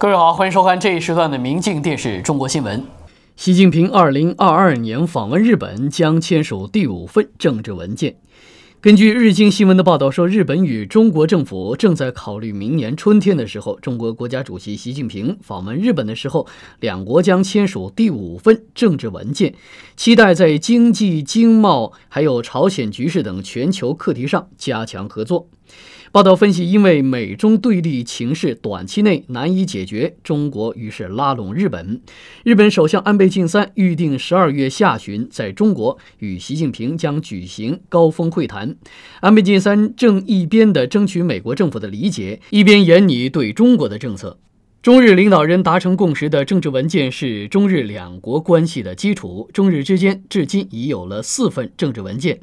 各位好，欢迎收看这一时段的《明镜电视中国新闻》。习近平2022年访问日本将签署第五份政治文件。根据《日经新闻》的报道说，日本与中国政府正在考虑明年春天的时候，中国国家主席习近平访问日本的时候，两国将签署第五份政治文件，期待在经济、经贸、还有朝鲜局势等全球课题上加强合作。报道分析，因为美中对立情势短期内难以解决，中国于是拉拢日本。日本首相安倍晋三预定十二月下旬在中国与习近平将举行高峰会谈。安倍晋三正一边的争取美国政府的理解，一边严拟对中国的政策。中日领导人达成共识的政治文件是中日两国关系的基础。中日之间至今已有了四份政治文件，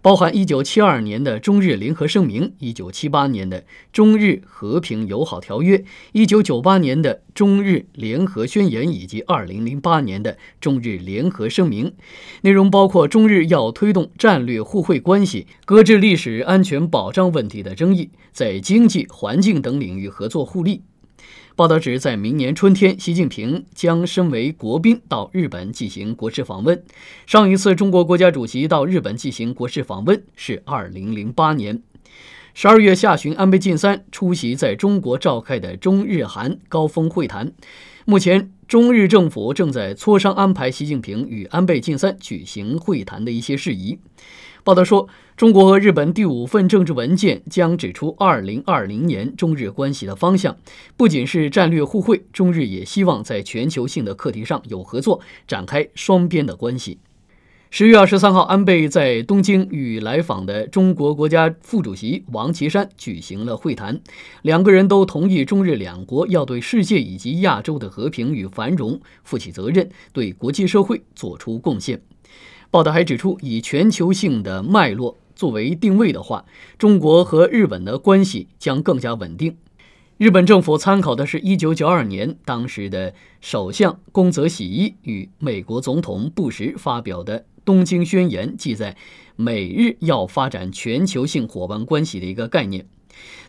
包含1972年的中日联合声明、1978年的中日和平友好条约、1998年的中日联合宣言以及2008年的中日联合声明。内容包括中日要推动战略互惠关系，搁置历史安全保障问题的争议，在经济、环境等领域合作互利。报道指，在明年春天，习近平将身为国宾到日本进行国事访问。上一次中国国家主席到日本进行国事访问是2008年12月下旬，安倍晋三出席在中国召开的中日韩高峰会谈。目前，中日政府正在磋商安排习近平与安倍晋三举行会谈的一些事宜。报道说，中国和日本第五份政治文件将指出2020年中日关系的方向，不仅是战略互惠，中日也希望在全球性的课题上有合作，展开双边的关系。十月二十三号，安倍在东京与来访的中国国家副主席王岐山举行了会谈，两个人都同意中日两国要对世界以及亚洲的和平与繁荣负起责任，对国际社会做出贡献。报道还指出，以全球性的脉络作为定位的话，中国和日本的关系将更加稳定。日本政府参考的是1992年当时的首相宫泽喜一与美国总统布什发表的《东京宣言》，记载美日要发展全球性伙伴关系的一个概念。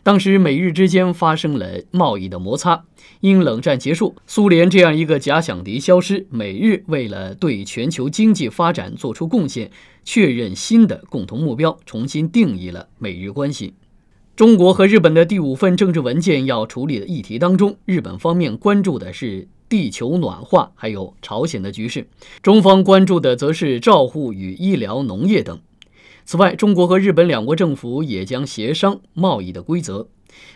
当时美日之间发生了贸易的摩擦，因冷战结束，苏联这样一个假想敌消失，美日为了对全球经济发展做出贡献，确认新的共同目标，重新定义了美日关系。中国和日本的第五份政治文件要处理的议题当中，日本方面关注的是地球暖化，还有朝鲜的局势；中方关注的则是照护与医疗、农业等。此外，中国和日本两国政府也将协商贸易的规则。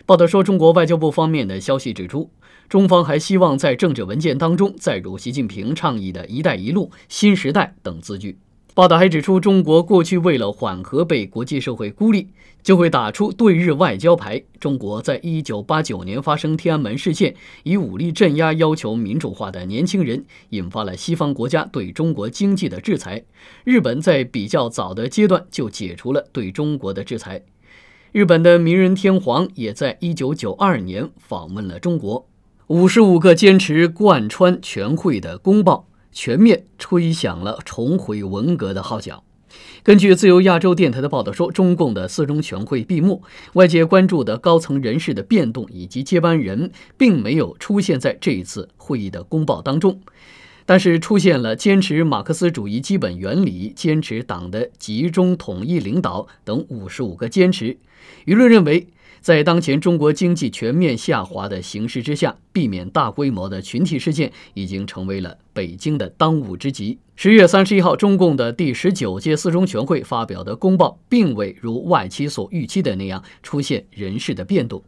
报道说，中国外交部方面的消息指出，中方还希望在政治文件当中载入习近平倡议的“一带一路”新时代等字句。报道还指出，中国过去为了缓和被国际社会孤立，就会打出对日外交牌。中国在一九八九年发生天安门事件，以武力镇压要求民主化的年轻人，引发了西方国家对中国经济的制裁。日本在比较早的阶段就解除了对中国的制裁。日本的明仁天皇也在一九九二年访问了中国。五十五个坚持贯穿全会的公报。全面吹响了重回文革的号角。根据自由亚洲电台的报道说，中共的四中全会闭幕，外界关注的高层人士的变动以及接班人并没有出现在这一次会议的公报当中，但是出现了坚持马克思主义基本原理、坚持党的集中统一领导等五十五个坚持。舆论认为。在当前中国经济全面下滑的形势之下，避免大规模的群体事件已经成为了北京的当务之急。十月三十一号，中共的第十九届四中全会发表的公报，并未如外企所预期的那样出现人事的变动，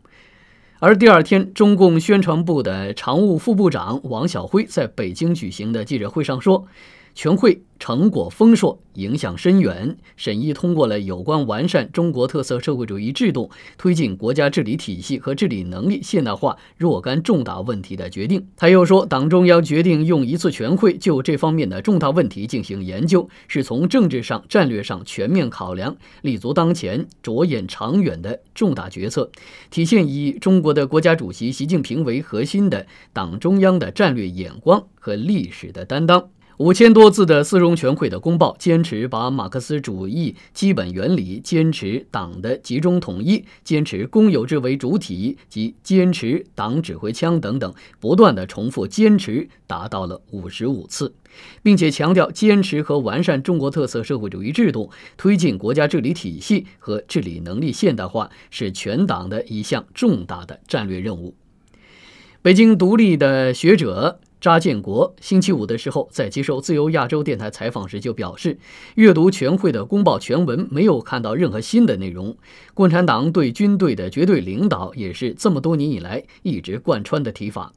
而第二天，中共宣传部的常务副部长王晓辉在北京举行的记者会上说。全会成果丰硕，影响深远。审议通过了有关完善中国特色社会主义制度、推进国家治理体系和治理能力现代化若干重大问题的决定。他又说，党中央决定用一次全会就这方面的重大问题进行研究，是从政治上、战略上全面考量、立足当前、着眼长远的重大决策，体现以中国的国家主席习近平为核心的党中央的战略眼光和历史的担当。五千多字的四中全会的公报，坚持把马克思主义基本原理、坚持党的集中统一、坚持公有制为主体及坚持党指挥枪等等，不断的重复坚持达到了五十五次，并且强调坚持和完善中国特色社会主义制度，推进国家治理体系和治理能力现代化是全党的一项重大的战略任务。北京独立的学者。扎建国星期五的时候在接受自由亚洲电台采访时就表示，阅读全会的公报全文没有看到任何新的内容。共产党对军队的绝对领导也是这么多年以来一直贯穿的提法。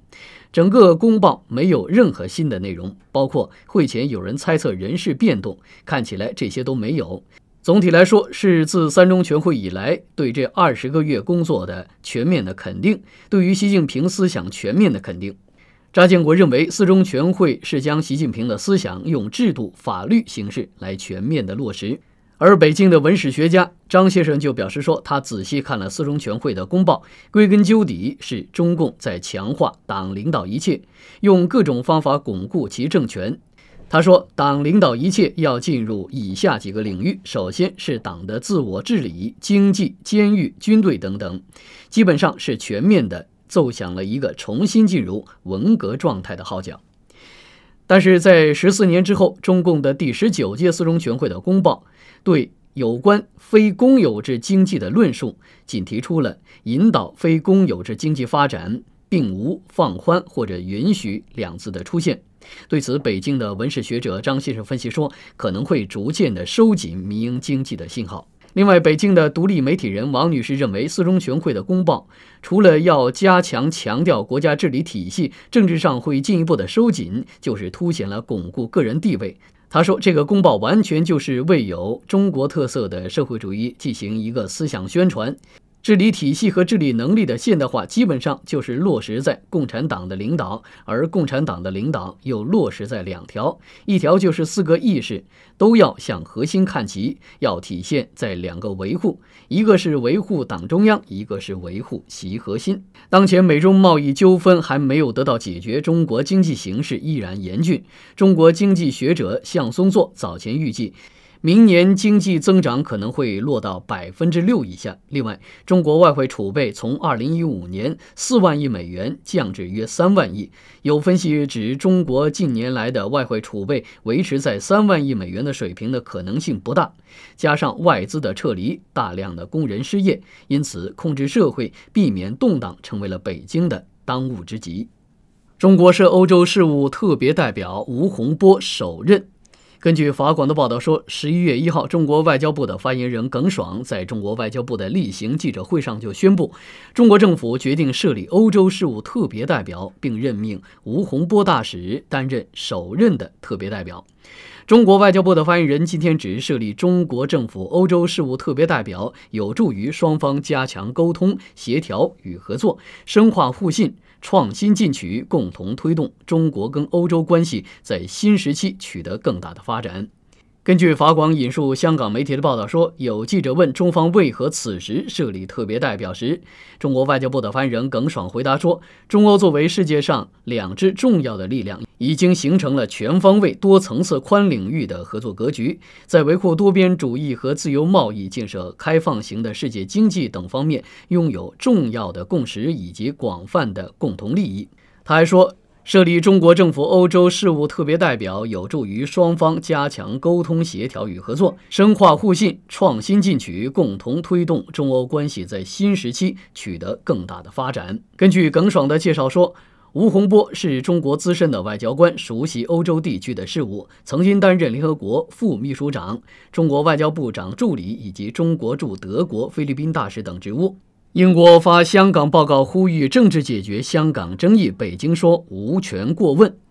整个公报没有任何新的内容，包括会前有人猜测人事变动，看起来这些都没有。总体来说，是自三中全会以来对这二十个月工作的全面的肯定，对于习近平思想全面的肯定。张建国认为，四中全会是将习近平的思想用制度、法律形式来全面的落实。而北京的文史学家张先生就表示说，他仔细看了四中全会的公报，归根究底是中共在强化党领导一切，用各种方法巩固其政权。他说，党领导一切要进入以下几个领域：首先是党的自我治理、经济、监狱、军队等等，基本上是全面的。奏响了一个重新进入文革状态的号角，但是在十四年之后，中共的第十九届四中全会的公报对有关非公有制经济的论述，仅提出了引导非公有制经济发展，并无放宽或者允许两字的出现。对此，北京的文史学者张先生分析说，可能会逐渐的收紧民营经济的信号。另外，北京的独立媒体人王女士认为，四中全会的公报除了要加强强调国家治理体系，政治上会进一步的收紧，就是凸显了巩固个人地位。她说，这个公报完全就是为有中国特色的社会主义进行一个思想宣传。治理体系和治理能力的现代化，基本上就是落实在共产党的领导，而共产党的领导又落实在两条：一条就是四个意识都要向核心看齐，要体现在两个维护，一个是维护党中央，一个是维护其核心。当前美中贸易纠纷还没有得到解决，中国经济形势依然严峻。中国经济学者向松作早前预计。明年经济增长可能会落到百分之六以下。另外，中国外汇储备从二零一五年四万亿美元降至约三万亿。有分析指，中国近年来的外汇储备维持在三万亿美元的水平的可能性不大。加上外资的撤离，大量的工人失业，因此控制社会、避免动荡成为了北京的当务之急。中国是欧洲事务特别代表吴洪波首任。根据法广的报道说，十一月一号，中国外交部的发言人耿爽在中国外交部的例行记者会上就宣布，中国政府决定设立欧洲事务特别代表，并任命吴洪波大使担任首任的特别代表。中国外交部的发言人今天指设立中国政府欧洲事务特别代表，有助于双方加强沟通、协调与合作，深化互信。创新进取，共同推动中国跟欧洲关系在新时期取得更大的发展。根据法广引述香港媒体的报道说，有记者问中方为何此时设立特别代表时，中国外交部的发言人耿爽回答说，中欧作为世界上两支重要的力量，已经形成了全方位、多层次、宽领域的合作格局，在维护多边主义和自由贸易、建设开放型的世界经济等方面拥有重要的共识以及广泛的共同利益。他还说。设立中国政府欧洲事务特别代表，有助于双方加强沟通协调与合作，深化互信，创新进取，共同推动中欧关系在新时期取得更大的发展。根据耿爽的介绍说，吴洪波是中国资深的外交官，熟悉欧洲地区的事务，曾经担任联合国副秘书长、中国外交部长助理以及中国驻德国、菲律宾大使等职务。英国发香港报告呼吁政治解决香港争议，北京说无权过问。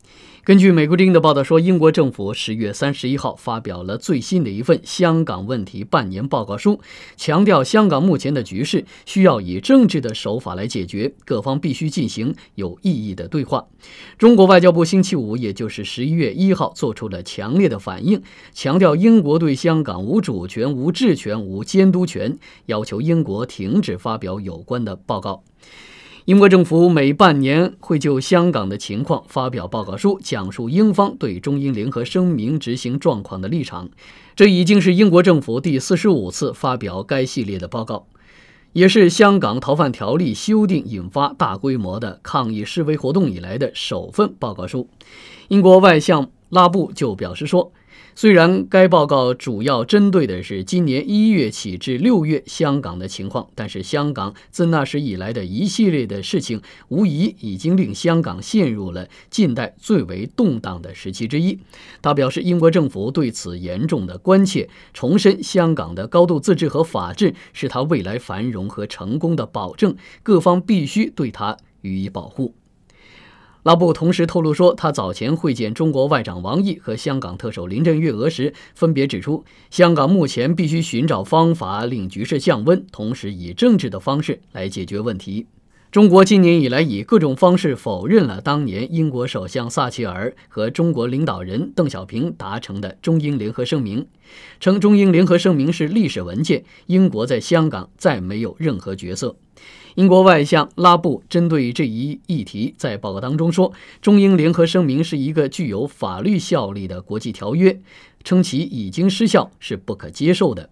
根据美国《丁的报道说，英国政府十月三十一号发表了最新的一份香港问题半年报告书，强调香港目前的局势需要以政治的手法来解决，各方必须进行有意义的对话。中国外交部星期五，也就是十一月一号，做出了强烈的反应，强调英国对香港无主权、无治权、无监督权，要求英国停止发表有关的报告。英国政府每半年会就香港的情况发表报告书，讲述英方对中英联合声明执行状况的立场。这已经是英国政府第四十五次发表该系列的报告，也是香港逃犯条例修订引发大规模的抗议示威活动以来的首份报告书。英国外相拉布就表示说。虽然该报告主要针对的是今年一月起至六月香港的情况，但是香港自那时以来的一系列的事情，无疑已经令香港陷入了近代最为动荡的时期之一。他表示，英国政府对此严重的关切，重申香港的高度自治和法治是他未来繁荣和成功的保证，各方必须对他予以保护。拉布同时透露说，他早前会见中国外长王毅和香港特首林郑月娥时，分别指出，香港目前必须寻找方法令局势降温，同时以政治的方式来解决问题。中国今年以来以各种方式否认了当年英国首相撒切尔和中国领导人邓小平达成的中英联合声明，称中英联合声明是历史文件，英国在香港再没有任何角色。英国外相拉布针对这一议题在报告当中说：“中英联合声明是一个具有法律效力的国际条约，称其已经失效是不可接受的。”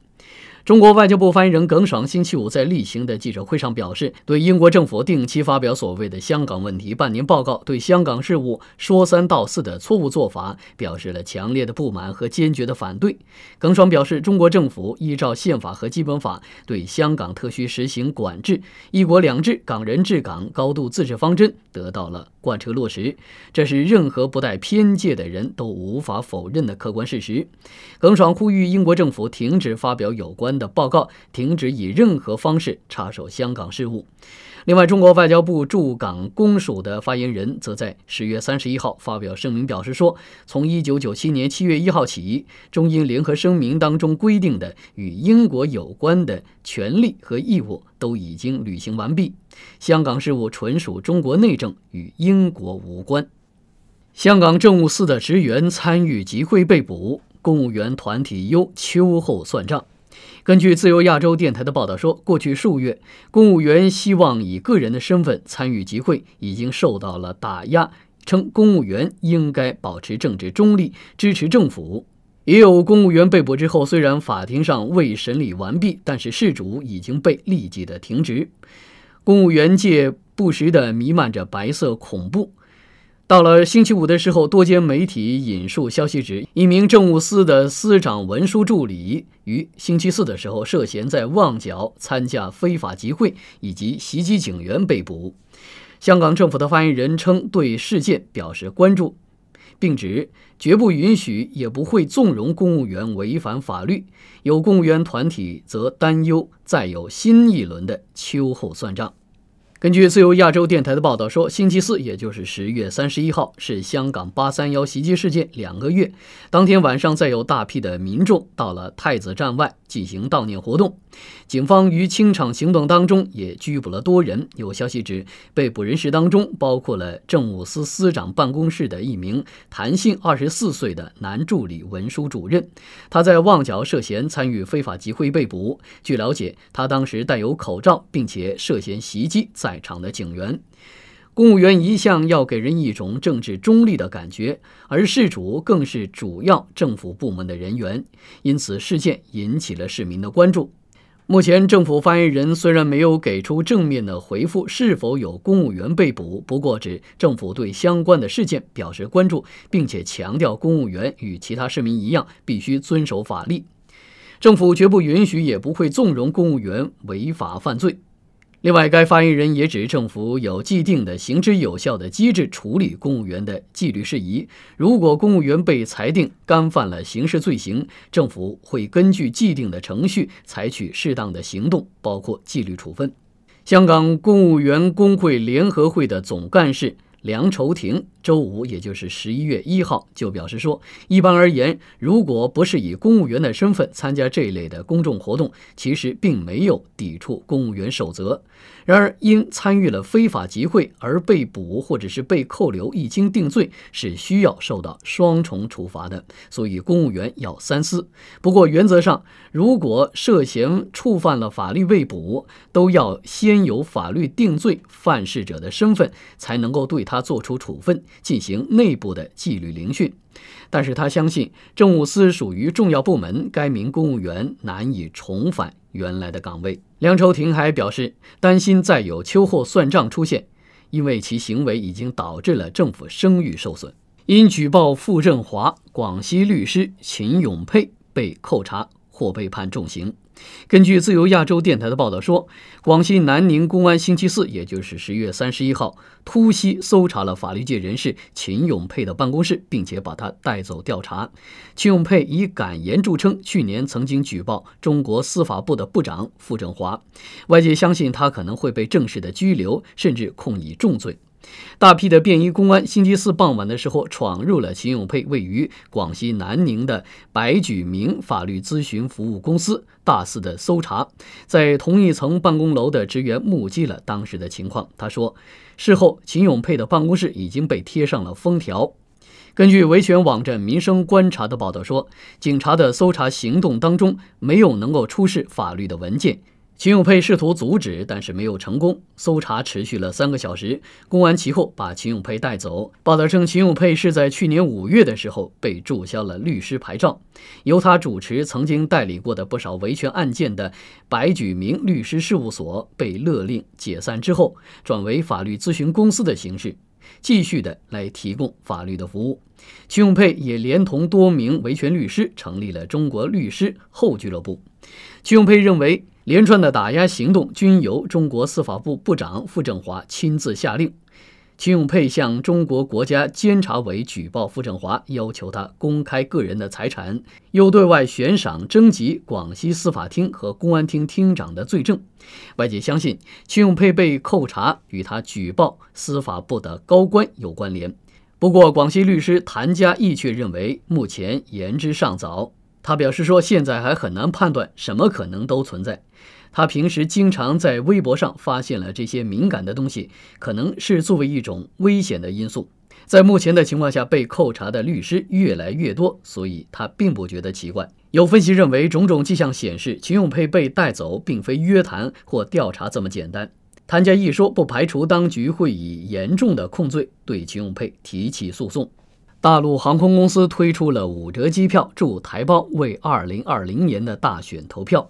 中国外交部发言人耿爽星期五在例行的记者会上表示，对英国政府定期发表所谓的“香港问题半年报告”，对香港事务说三道四的错误做法，表示了强烈的不满和坚决的反对。耿爽表示，中国政府依照宪法和基本法对香港特区实行管制，“一国两制、港人治港、高度自治”方针得到了贯彻落实，这是任何不带偏见的人都无法否认的客观事实。耿爽呼吁英国政府停止发表有关。的报告停止以任何方式插手香港事务。另外，中国外交部驻港公署的发言人则在十月三十一号发表声明，表示说，从一九九七年七月一号起，中英联合声明当中规定的与英国有关的权利和义务都已经履行完毕，香港事务纯属中国内政，与英国无关。香港政务司的职员参与集会被捕，公务员团体忧秋后算账。根据自由亚洲电台的报道说，过去数月，公务员希望以个人的身份参与集会已经受到了打压，称公务员应该保持政治中立，支持政府。也有公务员被捕之后，虽然法庭上未审理完毕，但是事主已经被立即的停职。公务员界不时的弥漫着白色恐怖。到了星期五的时候，多间媒体引述消息指，一名政务司的司长文书助理于星期四的时候涉嫌在旺角参加非法集会以及袭击警员被捕。香港政府的发言人称对事件表示关注，并指绝不允许也不会纵容公务员违反法律。有公务员团体则担忧再有新一轮的秋后算账。根据自由亚洲电台的报道说，星期四，也就是十月三十一号，是香港八三幺袭击事件两个月。当天晚上，再有大批的民众到了太子站外进行悼念活动。警方于清场行动当中也拘捕了多人，有消息指被捕人士当中包括了政务司司长办公室的一名谭姓二十四岁的男助理文书主任，他在旺角涉嫌参与非法集会被捕。据了解，他当时戴有口罩，并且涉嫌袭击在场的警员。公务员一向要给人一种政治中立的感觉，而事主更是主要政府部门的人员，因此事件引起了市民的关注。目前，政府发言人虽然没有给出正面的回复，是否有公务员被捕，不过指政府对相关的事件表示关注，并且强调公务员与其他市民一样，必须遵守法律，政府绝不允许也不会纵容公务员违法犯罪。另外，该发言人也指，政府有既定的行之有效的机制处理公务员的纪律事宜。如果公务员被裁定干犯了刑事罪行，政府会根据既定的程序采取适当的行动，包括纪律处分。香港公务员工会联合会的总干事梁愁庭周五，也就是十一月一号，就表示说，一般而言，如果不是以公务员的身份参加这一类的公众活动，其实并没有抵触公务员守则。然而，因参与了非法集会而被捕或者是被扣留，一经定罪，是需要受到双重处罚的。所以，公务员要三思。不过，原则上，如果涉嫌触犯了法律被捕，都要先有法律定罪，犯事者的身份才能够对他做出处分。进行内部的纪律聆讯，但是他相信政务司属于重要部门，该名公务员难以重返原来的岗位。梁朝庭还表示，担心再有秋后算账出现，因为其行为已经导致了政府声誉受损。因举报傅振华，广西律师秦永佩被扣查或被判重刑。根据自由亚洲电台的报道说，广西南宁公安星期四，也就是十月三十一号，突袭搜查了法律界人士秦永佩的办公室，并且把他带走调查。秦永佩以敢言著称，去年曾经举报中国司法部的部长傅政华，外界相信他可能会被正式的拘留，甚至控以重罪。大批的便衣公安星期四傍晚的时候闯入了秦永佩位于广西南宁的白举明法律咨询服务公司，大肆的搜查。在同一层办公楼的职员目击了当时的情况。他说，事后秦永佩的办公室已经被贴上了封条。根据维权网站“民生观察”的报道说，警察的搜查行动当中没有能够出示法律的文件。秦永佩试图阻止，但是没有成功。搜查持续了三个小时。公安其后把秦永佩带走。报道称，秦永佩是在去年五月的时候被注销了律师牌照。由他主持曾经代理过的不少维权案件的白举明律师事务所被勒令解散之后，转为法律咨询公司的形式，继续的来提供法律的服务。秦永佩也连同多名维权律师成立了中国律师后俱乐部。屈永佩认为，连串的打压行动均由中国司法部部长傅政华亲自下令。屈永佩向中国国家监察委举报傅政华，要求他公开个人的财产，又对外悬赏征集广西司法厅和公安厅厅长的罪证。外界相信屈永佩被扣查与他举报司法部的高官有关联。不过，广西律师谭家义却认为，目前言之尚早。他表示说：“现在还很难判断什么可能都存在。他平时经常在微博上发现了这些敏感的东西，可能是作为一种危险的因素。在目前的情况下，被扣查的律师越来越多，所以他并不觉得奇怪。有分析认为，种种迹象显示，秦永佩被带走并非约谈或调查这么简单。谭家义说，不排除当局会以严重的控罪对秦永佩提起诉讼。”大陆航空公司推出了五折机票助台胞为2020年的大选投票。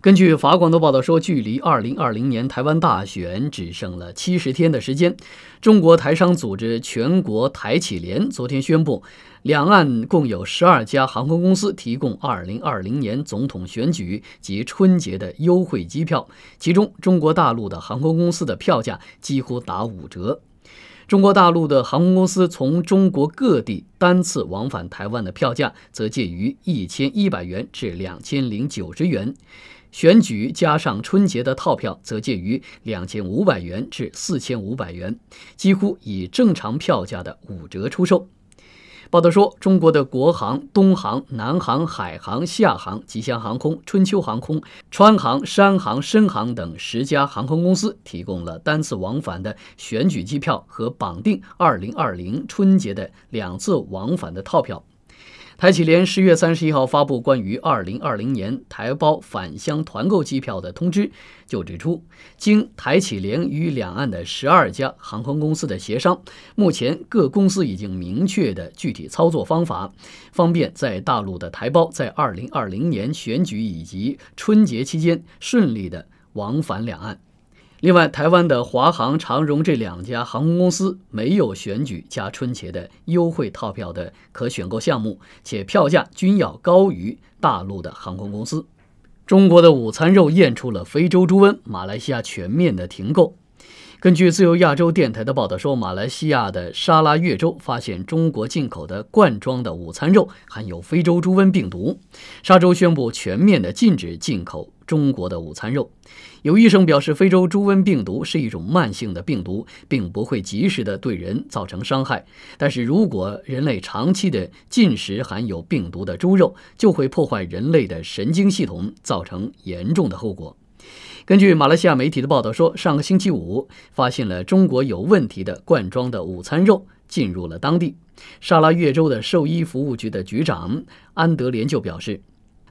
根据法广的报道说，距离2020年台湾大选只剩了七十天的时间，中国台商组织全国台企联昨天宣布，两岸共有十二家航空公司提供2020年总统选举及春节的优惠机票，其中中国大陆的航空公司的票价几乎打五折。中国大陆的航空公司从中国各地单次往返台湾的票价则介于一千一百元至两千零九十元，选举加上春节的套票则介于两千五百元至四千五百元，几乎以正常票价的五折出售。报道说，中国的国航、东航、南航、海航、厦航、吉祥航空、春秋航空、川航、山航、深航等十家航空公司提供了单次往返的选举机票和绑定2020春节的两次往返的套票。台企联十月三十一号发布关于二零二零年台胞返乡团购机票的通知，就指出，经台企联与两岸的十二家航空公司的协商，目前各公司已经明确的具体操作方法，方便在大陆的台胞在二零二零年选举以及春节期间顺利的往返两岸。另外，台湾的华航、长荣这两家航空公司没有选举加春节的优惠套票的可选购项目，且票价均要高于大陆的航空公司。中国的午餐肉验出了非洲猪瘟，马来西亚全面的停购。根据自由亚洲电台的报道说，马来西亚的沙拉越州发现中国进口的罐装的午餐肉含有非洲猪瘟病毒，沙州宣布全面的禁止进口。中国的午餐肉，有医生表示，非洲猪瘟病毒是一种慢性的病毒，并不会及时的对人造成伤害。但是如果人类长期的进食含有病毒的猪肉，就会破坏人类的神经系统，造成严重的后果。根据马来西亚媒体的报道说，上个星期五发现了中国有问题的罐装的午餐肉进入了当地。沙拉越州的兽医服务局的局长安德连就表示。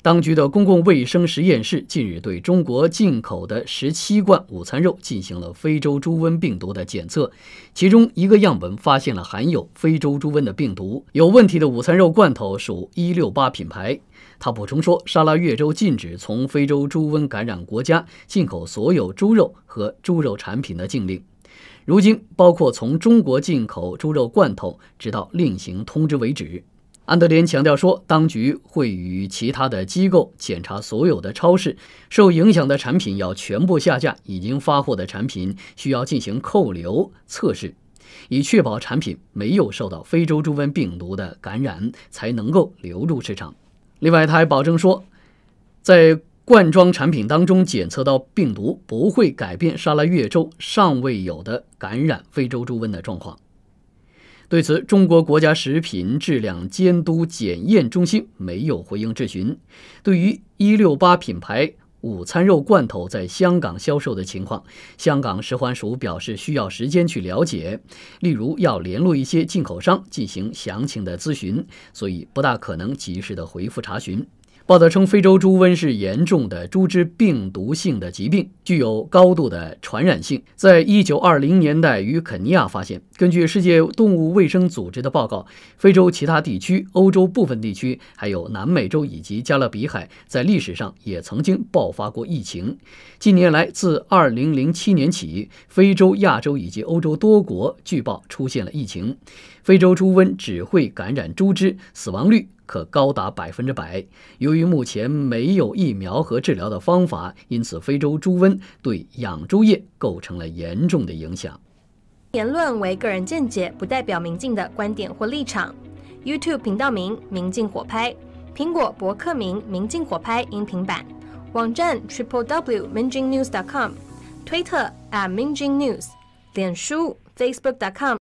当局的公共卫生实验室近日对中国进口的十七罐午餐肉进行了非洲猪瘟病毒的检测，其中一个样本发现了含有非洲猪瘟的病毒。有问题的午餐肉罐头属一六八品牌。他补充说：“沙拉越州禁止从非洲猪瘟感染国家进口所有猪肉和猪肉产品的禁令，如今包括从中国进口猪肉罐头，直到另行通知为止。”安德烈强调说，当局会与其他的机构检查所有的超市，受影响的产品要全部下架，已经发货的产品需要进行扣留测试，以确保产品没有受到非洲猪瘟病毒的感染，才能够流入市场。另外，他还保证说，在罐装产品当中检测到病毒不会改变沙拉月州尚未有的感染非洲猪瘟的状况。对此，中国国家食品质量监督检验中心没有回应质询。对于一六八品牌午餐肉罐头在香港销售的情况，香港食环署表示需要时间去了解，例如要联络一些进口商进行详情的咨询，所以不大可能及时的回复查询。报道称，非洲猪瘟是严重的猪只病毒性的疾病，具有高度的传染性。在一九二零年代于肯尼亚发现。根据世界动物卫生组织的报告，非洲其他地区、欧洲部分地区，还有南美洲以及加勒比海，在历史上也曾经爆发过疫情。近年来自二零零七年起，非洲、亚洲以及欧洲多国据报出现了疫情。非洲猪瘟只会感染猪只，死亡率。可高达百分之百。由于目前没有疫苗和治疗的方法，因此非洲猪瘟对养猪业构成了严重的影响。言论为个人见解，不代表明镜的观点或立场。YouTube 频道名：明镜火拍；苹果博客名：明镜火拍音频版；网站：triplewmingjingnews.com；推特：@mingjingnews；脸书：facebook.com。